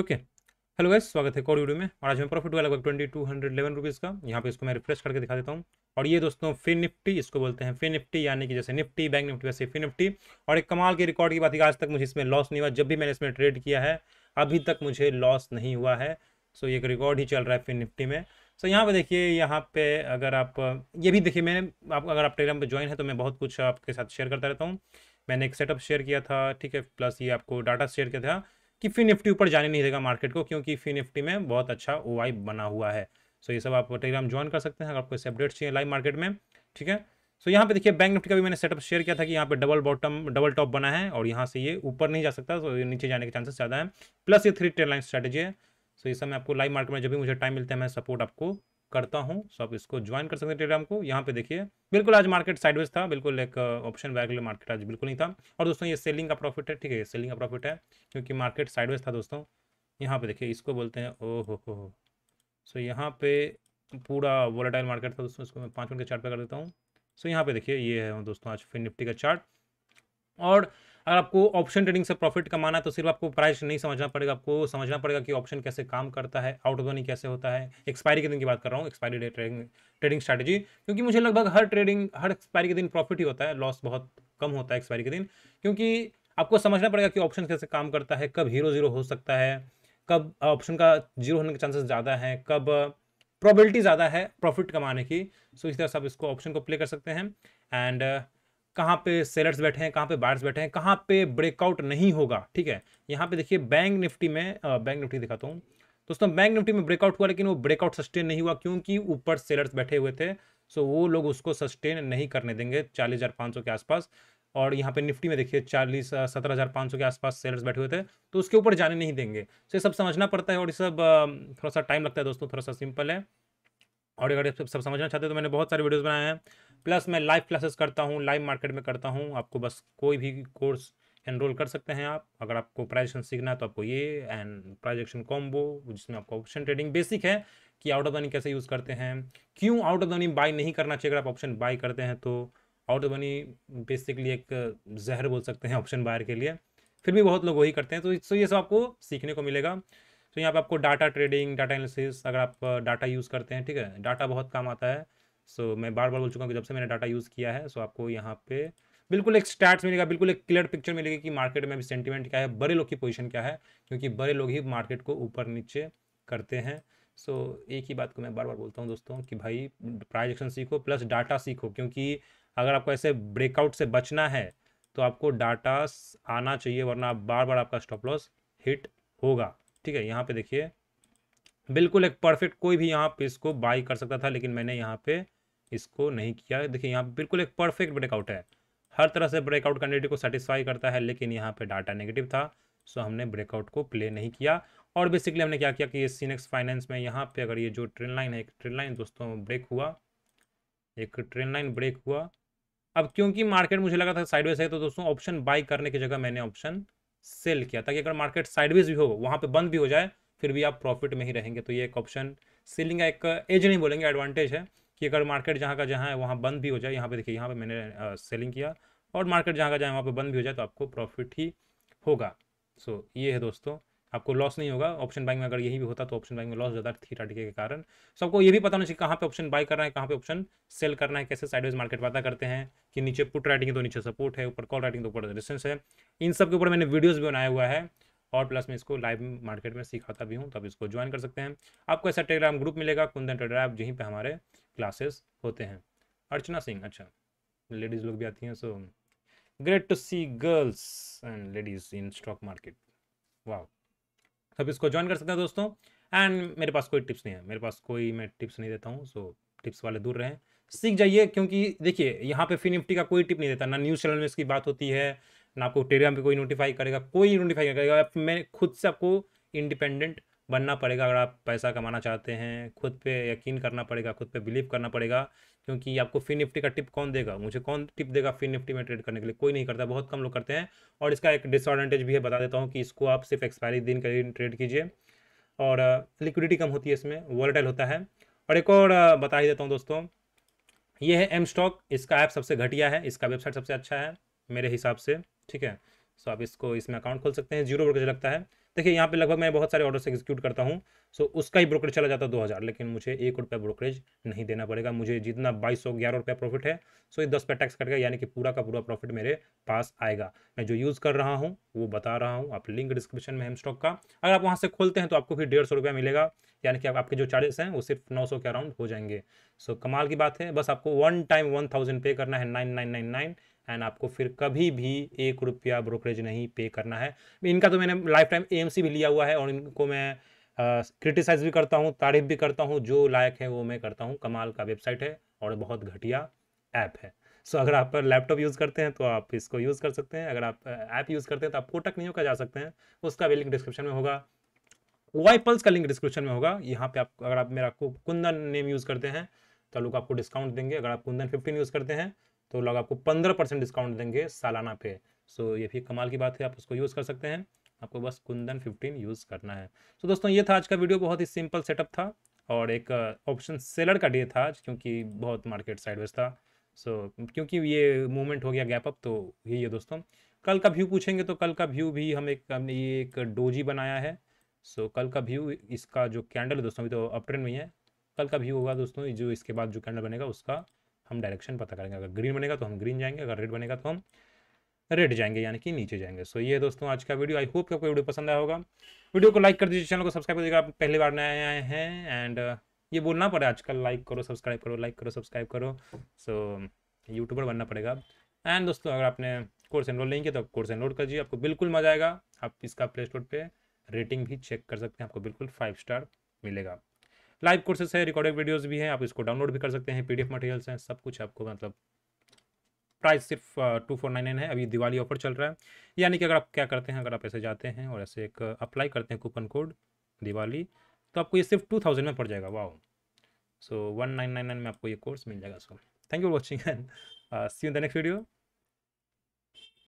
okay hello guys स्वागत है और वीडियो में और आज मैं प्रॉफिट हुआ लगभग twenty two hundred eleven rupees का यहाँ पे इसको मैं रिफ्रेश करके दिखा देता हूँ और ये दोस्तों फिन निफ्टी इसको बोलते हैं फिन निफ्टी यानी कि जैसे निफ्टी बैंक निफ्टी वैसे फिन निफ्टी और एक कमाल के रिकॉर्ड की बात है आज तक मुझे इसमें लॉस नहीं हुआ जब भी मैंने इसमें ट्रेड किया है अभी तक मुझे लॉस नहीं हुआ है सो ये एक रिकॉर्ड ही चल रहा है फिन निफ्टी में सो यहाँ पे देखिए यहाँ पे अगर आप ये भी देखिए मैंने आप अगर आप टेलीग्राम पर ज्वाइन है तो मैं बहुत कुछ आपके साथ शेयर करता रहता हूँ मैंने एक सेटअप शेयर किया था ठीक है प्लस ये आपको डाटा शेयर किया था कि फी निफ्टी ऊपर जाने नहीं देगा मार्केट को क्योंकि फी निफ्टी में बहुत अच्छा ओ बना हुआ है सो ये सब आप टेलीग्राम ज्वाइन कर सकते हैं अगर आपको इससे अपडेट्स चाहिए लाइव मार्केट में ठीक है सो यहाँ पे देखिए बैंक निफ्टी का भी मैंने सेटअप शेयर किया था कि यहाँ पे डबल बॉटम डबल टॉप बना है और यहाँ से ये ऊपर नहीं जा सकता तो ये नीचे जाने के चांसेस ज़्यादा है प्लस ये थ्री टेन लाइन स्ट्रेटेजी है सो ये सब मैं आपको लाइव मार्केट में जब भी मुझे टाइम मिलता है मैं सपोर्ट आपको करता हूँ सो आप इसको ज्वाइन कर सकते हैं टेलीग्राम को यहाँ पे देखिए बिल्कुल आज मार्केट साइडवेज था बिल्कुल एक ऑप्शन वैगुलर मार्केट आज बिल्कुल नहीं था और दोस्तों ये सेलिंग का प्रॉफिट है ठीक है सेलिंग का प्रॉफिट है क्योंकि मार्केट साइडवेज था दोस्तों यहाँ पे देखिए इसको बोलते हैं ओ हो हो सो यहाँ पे पूरा वोलाटाइल मार्केट था दोस्तों इसको मैं पाँच मिनट के चार्ट पे कर देता हूँ सो यहाँ पे देखिए ये है दोस्तों आज फिर निफ्टी का चार्ट और अगर आपको ऑप्शन ट्रेडिंग से प्रॉफिट कमाना है तो सिर्फ आपको प्राइस नहीं समझना पड़ेगा आपको समझना पड़ेगा कि ऑप्शन कैसे काम करता है आउट ऑफ कैसे होता है एक्सपायरी के दिन की बात कर रहा हूँ expiry day trading trading strategy क्योंकि मुझे लगभग हर ट्रेडिंग हर एक्सपायरी के दिन प्रॉफिट ही होता है लॉस बहुत कम होता है एक्सपायरी के दिन क्योंकि आपको समझना पड़ेगा कि ऑप्शन कैसे काम करता है कब हीरो जीरो हो सकता है कब ऑप्शन का जीरो होने के चांसेस ज़्यादा हैं कब प्रॉबिलिटी ज़्यादा है प्रॉफिट कमाने की सो इस तरह से आप इसको ऑप्शन को प्ले कर सकते हैं एंड कहाँ पे सेलर्स बैठे हैं कहाँ पे बायर्स बैठे हैं कहाँ पे ब्रेकआउट नहीं होगा ठीक है यहाँ पे देखिए बैंक निफ्टी में बैंक निफ्टी दिखाता हूँ दोस्तों बैंक निफ्टी में ब्रेकआउट हुआ लेकिन वो ब्रेकआउट सस्टेन नहीं हुआ क्योंकि ऊपर सेलर्स बैठे हुए थे सो वो लोग उसको सस्टेन नहीं करने देंगे चालीस हज़ार पाँच सौ के आसपास और यहाँ पे निफ्टी में देखिए चालीस सत्रह हज़ार पाँच सौ के आसपास सेलर्स बैठे हुए थे तो उसके ऊपर जाने नहीं देंगे सो ये सब समझना पड़ता है और ये सब थोड़ा सा टाइम लगता है दोस्तों थोड़ा सा सिंपल है और अगर सब समझना चाहते हो तो मैंने बहुत सारे वीडियोस बनाए हैं प्लस मैं लाइव क्लासेस करता हूँ लाइव मार्केट में करता हूँ आपको बस कोई भी कोर्स एनरोल कर सकते हैं आप अगर आपको प्राइजेक्शन सीखना है तो आपको ये एंड प्राइजेक्शन कॉम्बो जिसमें आपको ऑप्शन ट्रेडिंग बेसिक है कि आउट ऑफ मनी कैसे यूज़ करते हैं क्यों आउट ऑफ मनी बाई नहीं करना चाहिए अगर आप ऑप्शन बाई करते हैं तो आउट ऑफ मनी बेसिकली एक जहर बोल सकते हैं ऑप्शन बायर के लिए फिर भी बहुत लोग वही करते हैं तो, तो ये सब आपको सीखने को मिलेगा तो यहाँ पे आपको डाटा ट्रेडिंग डाटा एनालिसिस अगर आप डाटा यूज़ करते हैं ठीक है डाटा बहुत काम आता है सो मैं बार बार बोल चुका हूँ कि जब से मैंने डाटा यूज़ किया है सो आपको यहाँ पे बिल्कुल एक स्टैट्स मिलेगा बिल्कुल एक क्लियर पिक्चर मिलेगी कि मार्केट में अभी सेंटीमेंट क्या है बड़े लोग की पोजीशन क्या है क्योंकि बड़े लोग ही मार्केट को ऊपर नीचे करते हैं सो so, एक ही बात को मैं बार बार बोलता हूँ दोस्तों कि भाई प्राइजेक्शन सीखो प्लस डाटा सीखो क्योंकि अगर आपको ऐसे ब्रेकआउट से बचना है तो आपको डाटा आना चाहिए वरना बार बार आपका स्टॉप लॉस हिट होगा ठीक है यहाँ पे देखिए बिल्कुल एक परफेक्ट कोई भी यहाँ पे इसको बाई कर सकता था लेकिन मैंने यहाँ पे इसको नहीं किया देखिए यहाँ बिल्कुल एक परफेक्ट ब्रेकआउट है हर तरह से ब्रेकआउट कैंडिडेट को सेटिस्फाई करता है लेकिन यहाँ पे डाटा नेगेटिव था सो हमने ब्रेकआउट को प्ले नहीं किया और बेसिकली हमने क्या किया कि ये सीनेक्स फाइनेंस में यहाँ पे अगर ये जो ट्रेन लाइन है एक ट्रेन लाइन दोस्तों ब्रेक हुआ एक ट्रेन लाइन ब्रेक हुआ अब क्योंकि मार्केट मुझे लगा था साइडवेज है तो दोस्तों ऑप्शन बाई करने की जगह मैंने ऑप्शन सेल किया ताकि अगर मार्केट साइडवेज भी हो वहाँ पे बंद भी हो जाए फिर भी आप प्रॉफिट में ही रहेंगे तो ये एक ऑप्शन सेलिंग का एक एज नहीं बोलेंगे एडवांटेज है कि अगर मार्केट जहाँ का जहाँ है वहाँ बंद भी हो जाए यहाँ पे देखिए यहाँ पे मैंने सेलिंग किया और मार्केट जहाँ का जहाँ वहाँ पर बंद भी हो जाए तो आपको प्रॉफिट ही होगा सो so, ये है दोस्तों आपको लॉस नहीं होगा ऑप्शन बाइंग में अगर यही भी होता तो ऑप्शन बाइंग में लॉस ज़्यादा थीटा डीके के कारण सबको ये भी पता होना चाहिए कहाँ पे ऑप्शन बाय करना है कहाँ पे ऑप्शन सेल करना है कैसे साइडवेज मार्केट पता करते हैं कि नीचे पुट राइटिंग तो नीचे सपोर्ट है ऊपर कॉल राइटिंग तो ऊपर रेजिस्टेंस है इन सब के ऊपर मैंने वीडियोज़ भी बनाया हुआ है और प्लस मैं इसको लाइव मार्केट में सिखाता भी हूँ तो आप इसको ज्वाइन कर सकते हैं आपको ऐसा टेलीग्राम ग्रुप मिलेगा कुंदन टेलीग्राम जहीं पर हमारे क्लासेस होते हैं अर्चना सिंह अच्छा लेडीज़ लोग भी आती हैं so great to see girls and ladies in stock market वाह अब इसको ज्वाइन कर सकते हैं दोस्तों एंड मेरे पास कोई टिप्स नहीं है मेरे पास कोई मैं टिप्स नहीं देता हूँ सो टिप्स वाले दूर रहें सीख जाइए क्योंकि देखिए यहाँ पे फी निफ्टी का कोई टिप नहीं देता ना न्यूज़ चैनल में इसकी बात होती है ना आपको टेलीग्राम पे कोई नोटिफाई करेगा कोई नोटिफाई करेगा मैं खुद से आपको इंडिपेंडेंट बनना पड़ेगा अगर आप पैसा कमाना चाहते हैं खुद पे यकीन करना पड़ेगा खुद पे बिलीव करना पड़ेगा क्योंकि आपको फिन निफ्टी का टिप कौन देगा मुझे कौन टिप देगा फिन निफ्टी में ट्रेड करने के लिए कोई नहीं करता बहुत कम लोग करते हैं और इसका एक डिसएडवांटेज भी है बता देता हूँ कि इसको आप सिर्फ एक्सपायरी दिन के लिए ट्रेड कीजिए और लिक्विडिटी कम होती है इसमें वॉलेटाइल होता है और एक और बता ही देता हूँ दोस्तों ये है एम स्टॉक इसका ऐप सबसे घटिया है इसका वेबसाइट सबसे अच्छा है मेरे हिसाब से ठीक है सो आप इसको इसमें अकाउंट खोल सकते हैं जीरो ब्रोकेज लगता है देखिए यहाँ पे लगभग मैं बहुत सारे ऑर्डर्स एग्जीक्यूट करता हूँ सो उसका ही ब्रोकरेज चला जाता दो हज़ार लेकिन मुझे एक रुपया ब्रोकरेज नहीं देना पड़ेगा मुझे जितना बाईस सौ ग्यारह रुपया प्रॉफिट है सो ये दस पे टैक्स कट गया यानी कि पूरा का पूरा प्रॉफिट मेरे पास आएगा मैं जो यूज़ कर रहा हूँ वो बता रहा हूँ आप लिंक डिस्क्रिप्शन में हेमस्टॉक का अगर आप वहाँ से खोलते हैं तो आपको फिर डेढ़ सौ रुपया मिलेगा यानी कि आप, आपके जो चार्जेस हैं वो सिर्फ नौ सौ के अराउंड हो जाएंगे सो कमाल की बात है बस आपको one time one thousand pay करना है nine nine nine nine and आपको फिर कभी भी एक रुपया ब्रोकरेज नहीं पे करना है इनका तो मैंने लाइफ टाइम टीएमसी भी लिया हुआ है और इनको मैं क्रिटिसाइज़ भी करता हूँ तारीफ भी करता हूँ जो लायक है वो मैं करता हूँ कमाल का वेबसाइट है और बहुत घटिया ऐप है सो अगर आप लैपटॉप यूज़ करते हैं तो आप इसको यूज़ कर सकते हैं अगर आप ऐप यूज़ करते हैं तो आप कोटक नहीं होकर जा सकते हैं उसका भी लिंक डिस्क्रिप्शन में होगा पल्स का लिंक डिस्क्रिप्शन में होगा यहाँ पे आप अगर आप मेरा कुंदन नेम यूज़ करते हैं तो लोग आपको डिस्काउंट देंगे अगर आप कुंदन फिफ्टीन यूज़ करते हैं तो लोग आपको पंद्रह परसेंट डिस्काउंट देंगे सालाना पे सो ये भी कमाल की बात है आप उसको यूज़ कर सकते हैं आपको बस कुंदन फिफ्टीन यूज़ करना है तो दोस्तों ये था आज का वीडियो बहुत ही सिंपल सेटअप था और एक ऑप्शन uh, सेलर का डे था आज क्योंकि बहुत मार्केट साइडवेज था सो so, क्योंकि ये मूवमेंट हो गया गैप अप तो यही है दोस्तों कल का व्यू पूछेंगे तो कल का व्यू भी हम एक हमने ये एक डोजी बनाया है सो so, कल का व्यू इसका जो कैंडल है दोस्तों अभी तो अपट्रेंड में है कल का व्यू होगा दोस्तों जो इसके बाद जो कैंडल बनेगा उसका हम डायरेक्शन पता करेंगे अगर ग्रीन बनेगा तो हम ग्रीन जाएंगे अगर रेड बनेगा तो हम रेड जाएंगे यानी कि नीचे जाएंगे सो ये दोस्तों आज का वीडियो आई होप कि आपको वीडियो पसंद आया होगा वीडियो को लाइक कर दीजिए चैनल को सब्सक्राइब कर दीजिएगा आप पहली बार नए आए हैं एंड uh, ये बोलना पड़े आजकल लाइक करो सब्सक्राइब करो लाइक करो सब्सक्राइब करो सो यूट्यूबर बनना पड़ेगा एंड दोस्तों अगर आपने कोर्स एनरोल नहीं किया तो कोर्स एनरोल करिए आपको बिल्कुल मजा आएगा आप इसका प्ले स्टोर पर रेटिंग भी चेक कर सकते हैं आपको बिल्कुल फाइव स्टार मिलेगा लाइव कोर्सेस है रिकॉर्डेड वीडियोस भी हैं आप इसको डाउनलोड भी कर सकते हैं पीडीएफ मटेरियल्स हैं सब कुछ आपको मतलब प्राइस सिर्फ टू फोर नाइन नाइन है अभी दिवाली ऑफर चल रहा है यानी कि अगर आप क्या करते हैं अगर आप ऐसे जाते हैं और ऐसे एक अप्लाई करते हैं कूपन कोड दिवाली तो आपको ये सिर्फ टू थाउजेंड में पड़ जाएगा wow so one nine nine nine में आपको ये कोर्स मिल जाएगा so thank you for watching and see in the next video